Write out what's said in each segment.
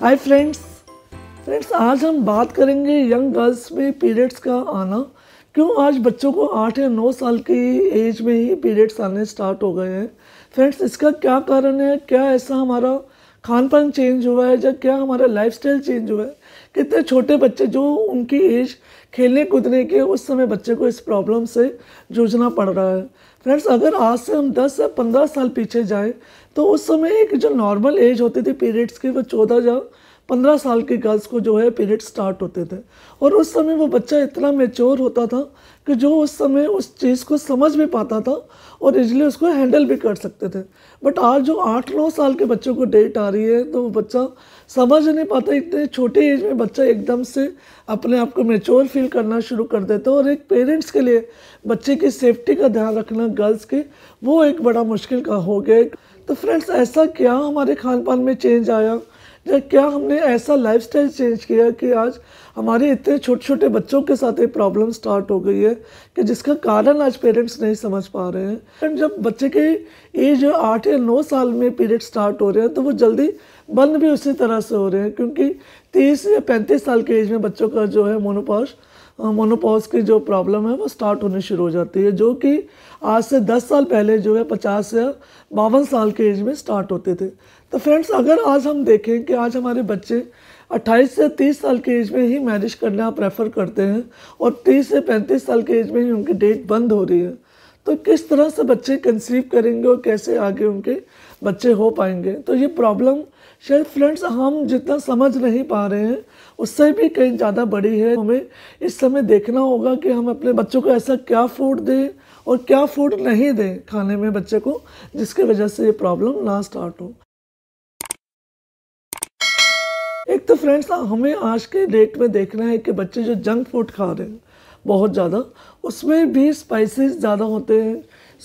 hi friends friends आज हम बात करेंगे यंग गर्ल्स में पीरियड्स का आना क्यों आज बच्चों को आठ या नौ साल की एज में ही पीरियड्स आने स्टार्ट हो गए हैं फ्रेंड्स इसका क्या कारण है क्या ऐसा हमारा खान पान चेंज हुआ है या क्या हमारा लाइफ चेंज हुआ है कितने छोटे बच्चे जो उनकी एज खेलने कूदने के उस समय बच्चे को इस प्रॉब्लम से जूझना पड़ रहा है फ्रेंड्स अगर आज से हम 10 या 15 साल पीछे जाएँ तो उस समय एक जो नॉर्मल एज होती थी पीरियड्स की वो चौदह या पंद्रह साल की गर्ल्स को जो है पीरियड स्टार्ट होते थे और उस समय वो बच्चा इतना मेच्योर होता था कि जो उस समय उस चीज़ को समझ भी पाता था और इजली उसको हैंडल भी कर सकते थे बट आज जो आठ नौ साल के बच्चों को डेट आ रही है तो वो बच्चा समझ नहीं पाता इतने छोटे एज में बच्चा एकदम से अपने आप को मेच्योर फील करना शुरू कर देता है और एक पेरेंट्स के लिए बच्चे की सेफ्टी का ध्यान रखना गर्ल्स के वो एक बड़ा मुश्किल का हो गया तो फ्रेंड्स ऐसा क्या हमारे खान पान में चेंज आया या तो क्या हमने ऐसा लाइफ चेंज किया कि आज हमारे इतने छोटे छोटे बच्चों के साथ ये प्रॉब्लम स्टार्ट हो गई है कि जिसका कारण आज पेरेंट्स नहीं समझ पा रहे हैं एंड जब बच्चे के एज आठ या नौ साल में पीरियड स्टार्ट हो रहे हैं तो वो जल्दी बंद भी उसी तरह से हो रहे हैं क्योंकि तीस या पैंतीस साल के एज में बच्चों का जो है मोनोपॉश मोनोपॉज की जो प्रॉब्लम है वो स्टार्ट होनी शुरू हो जाती है जो कि आज से 10 साल पहले जो है 50 या बावन साल के एज में स्टार्ट होते थे तो फ्रेंड्स अगर आज हम देखें कि आज हमारे बच्चे 28 से 30 साल के एज में ही मैरिज करना प्रेफर करते हैं और 30 से 35 साल के एज में ही उनकी डेट बंद हो रही है तो किस तरह से बच्चे कंसीव करेंगे और कैसे आगे उनके बच्चे हो पाएंगे तो ये प्रॉब्लम शायद फ्रेंड्स हम जितना समझ नहीं पा रहे हैं उससे भी कहीं ज़्यादा बड़ी है हमें इस समय देखना होगा कि हम अपने बच्चों को ऐसा क्या फूड दें और क्या फूड नहीं दें खाने में बच्चे को जिसकी वजह से ये प्रॉब्लम ना स्टार्ट हो एक तो फ्रेंड्स हमें आज के डेट में देखना है कि बच्चे जो जंक फूड खा रहे हैं बहुत ज़्यादा उसमें भी स्पाइसेस ज़्यादा होते हैं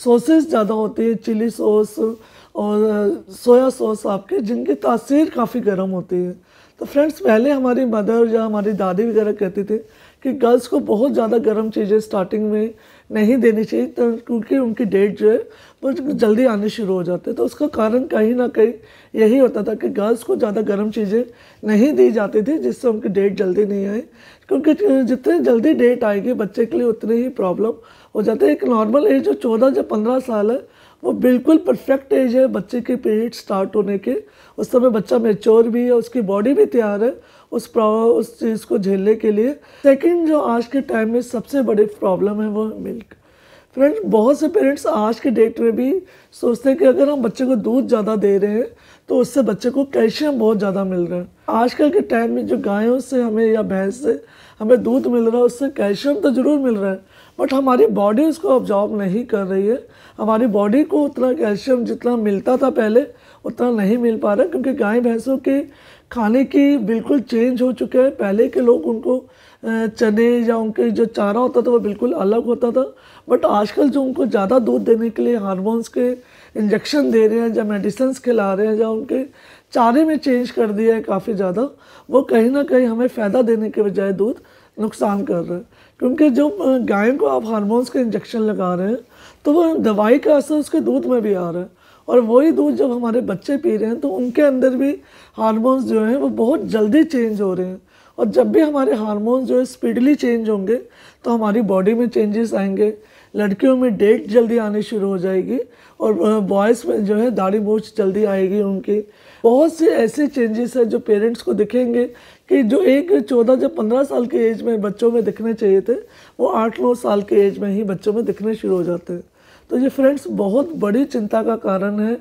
सॉसेस ज़्यादा होते हैं चिली सॉस और सोया सॉस आपके जिनकी तासीर काफ़ी गर्म होती है तो फ्रेंड्स पहले हमारी मदर या हमारी दादी वगैरह कहती थी कि गर्ल्स को बहुत ज़्यादा गर्म चीज़ें स्टार्टिंग में नहीं देनी चाहिए तो क्योंकि उनकी डेट जो है वो जल्दी आने शुरू हो जाते हैं तो उसका कारण कहीं ना कहीं यही होता था कि गर्ल्स को ज़्यादा गर्म चीज़ें नहीं दी जाती थी जिससे उनकी डेट जल्दी नहीं आए क्योंकि जितने जल्दी डेट आएगी बच्चे के लिए उतनी ही प्रॉब्लम हो जाती है एक नॉर्मल एज जो चौदह या पंद्रह साल है वो बिल्कुल परफेक्ट एज है बच्चे के पीरियड स्टार्ट होने के उस समय बच्चा मेच्योर भी है उसकी बॉडी भी तैयार है उस उस चीज़ को झेलने के लिए सेकंड जो आज के टाइम में सबसे बड़े प्रॉब्लम है वो मिल्क फ्रेंड्स बहुत से पेरेंट्स आज के डेट में भी सोचते हैं कि अगर हम बच्चे को दूध ज़्यादा दे रहे हैं तो उससे बच्चे को कैल्शियम बहुत ज़्यादा मिल रहा है आजकल के टाइम में जो गायों से हमें या भैंस से हमें दूध मिल रहा है उससे कैल्शियम तो ज़रूर मिल रहा है बट हमारी बॉडी उसको ऑब्जॉर्व नहीं कर रही है हमारी बॉडी को उतना कैल्शियम जितना मिलता था पहले उतना नहीं मिल पा रहा क्योंकि गाय भैंसों के खाने की बिल्कुल चेंज हो चुके हैं पहले के लोग उनको चने या उनके जो चारा होता था वो बिल्कुल अलग होता था बट आजकल जो उनको ज़्यादा दूध देने के लिए हारमोन्स के इंजेक्शन दे रहे हैं या मेडिसन्स खिला रहे हैं या उनके चारे में चेंज कर दिया है काफ़ी ज़्यादा वो कहीं ना कहीं हमें फ़ायदा देने के बजाय दूध नुकसान कर रहा है क्योंकि जो गायों को आप हार्मोन्स के इंजेक्शन लगा रहे हैं तो वो दवाई का असर उसके दूध में भी आ रहा है और वही दूध जब हमारे बच्चे पी रहे हैं तो उनके अंदर भी हारमोन्स जो हैं वो बहुत जल्दी चेंज हो रहे हैं और जब भी हमारे हारमोन्स जो है स्पीडली चेंज होंगे तो हमारी बॉडी में चेंजेस आएंगे लड़कियों में डेट जल्दी आनी शुरू हो जाएगी और बॉयज़ में जो है दाढ़ी मूछ जल्दी आएगी उनकी बहुत से ऐसे चेंजेस हैं जो पेरेंट्स को दिखेंगे कि जो एक चौदह या पंद्रह साल की एज में बच्चों में दिखने चाहिए थे वो आठ नौ साल की एज में ही बच्चों में दिखने शुरू हो जाते हैं तो ये फ्रेंड्स बहुत बड़ी चिंता का कारण है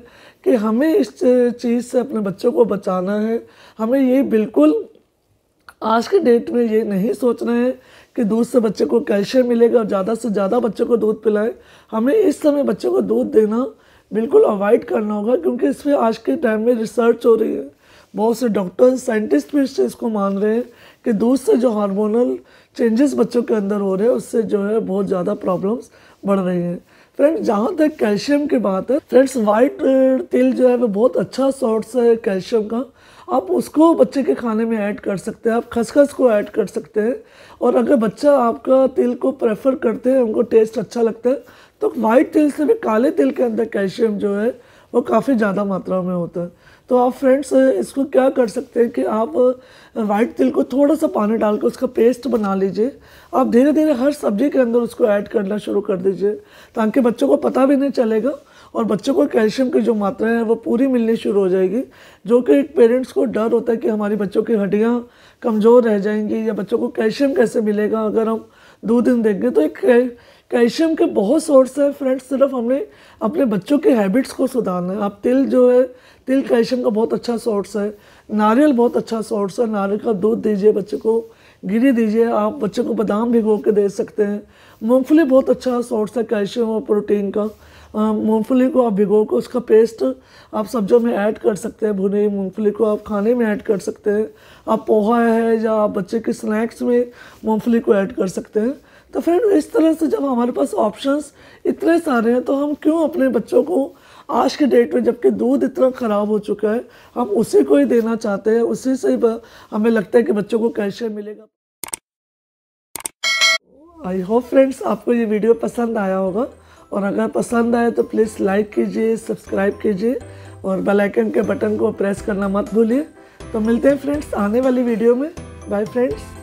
कि हमें इस चीज़ से अपने बच्चों को बचाना है हमें ये बिल्कुल आज के डेट में ये नहीं सोचना है कि दूध से बच्चे को कैल्शियम मिलेगा और ज़्यादा से ज़्यादा बच्चों को दूध पिलाएं हमें इस समय बच्चों को दूध देना बिल्कुल अवॉइड करना होगा क्योंकि इस पर आज के टाइम में रिसर्च हो रही है बहुत से डॉक्टर्स साइंटिस्ट भी इस चीज़ को मान रहे हैं कि दूध से जो हार्मोनल चेंजेस बच्चों के अंदर हो रहे हैं उससे जो है बहुत ज़्यादा प्रॉब्लम्स बढ़ रही हैं फ्रेंड्स जहाँ तक कैल्शियम की बात है फ्रेंड्स वाइट तिल जो है वो बहुत अच्छा सोर्स है कैल्शियम का आप उसको बच्चे के खाने में ऐड कर सकते हैं आप खसखस को ऐड कर सकते हैं और अगर बच्चा आपका तिल को प्रेफर करते हैं उनको टेस्ट अच्छा लगता है तो वाइट तिल से भी काले तिल के अंदर कैल्शियम जो है वो काफ़ी ज़्यादा मात्रा में होता है तो आप फ्रेंड्स इसको क्या कर सकते हैं कि आप वाइट तिल को थोड़ा सा पानी डाल के उसका पेस्ट बना लीजिए आप धीरे धीरे हर सब्जी के अंदर उसको ऐड करना शुरू कर दीजिए ताकि बच्चों को पता भी नहीं चलेगा और बच्चों को कैल्शियम की जो मात्रा है वो पूरी मिलनी शुरू हो जाएगी जो कि पेरेंट्स को डर होता है कि हमारे बच्चों की हड्डियाँ कमज़ोर रह जाएंगी या बच्चों को कैल्शियम कैसे मिलेगा अगर हम दो दिन देंगे तो एक कैल्शियम के बहुत सोर्स हैं फ्रेंड्स सिर्फ हमने अपने बच्चों के हैबिट्स को सुधारना है आप तिल जो है तिल कैल्शियम का बहुत अच्छा सोर्स है नारियल बहुत अच्छा सोर्स है नारियल का दूध दीजिए बच्चे को गिरी दीजिए आप बच्चे को बादाम भिगो के दे सकते हैं मूँगफली बहुत अच्छा सोर्स है कैल्शियम और प्रोटीन का मूँगफली को आप भिगो के उसका पेस्ट आप सब्जियों में ऐड कर सकते हैं हुई मूँगफली को आप खाने में ऐड कर सकते हैं आप पोहा है या आप बच्चे के स्नैक्स में मूँगफली को ऐड कर सकते हैं तो फ्रेंड इस तरह से जब हमारे पास ऑप्शंस इतने सारे हैं तो हम क्यों अपने बच्चों को आज के डेट में जबकि दूध इतना ख़राब हो चुका है हम उसी को ही देना चाहते हैं उसी से ही हमें लगता है कि बच्चों को कैल्शियम मिलेगा आई होप फ्रेंड्स आपको ये वीडियो पसंद आया होगा और अगर पसंद आए तो प्लीज़ लाइक कीजिए सब्सक्राइब कीजिए और बेल आइकन के बटन को प्रेस करना मत भूलिए तो मिलते हैं फ्रेंड्स आने वाली वीडियो में बाय फ्रेंड्स